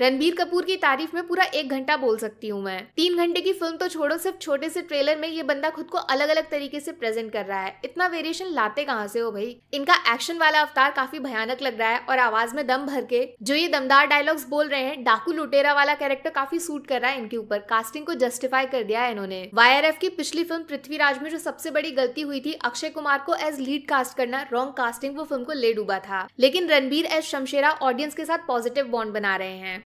रणबीर कपूर की तारीफ में पूरा एक घंटा बोल सकती हूँ मैं तीन घंटे की फिल्म तो छोड़ो सिर्फ छोटे से ट्रेलर में ये बंदा खुद को अलग अलग तरीके से प्रेजेंट कर रहा है इतना वेरिएशन लाते कहाँ से हो भाई इनका एक्शन वाला अवतार काफी भयानक लग रहा है और आवाज में दम भर के जो ये दमदार डायलॉग्स बोल रहे हैं डाकू लुटेरा वाला कैरेक्टर काफी सूट कर रहा है इनके ऊपर कास्टिंग को जस्टिफाई कर दिया है इन्होंने वाई की पिछली फिल्म पृथ्वीराज में जो सबसे बड़ी गलती हुई थी अक्षय कुमार को एज लीड कास्ट करना रॉन्ग कास्टिंग वो फिल्म को ले डूबा था लेकिन रणबीर एज शमशेरा ऑडियंस के साथ पॉजिटिव बॉन्ड बना रहे हैं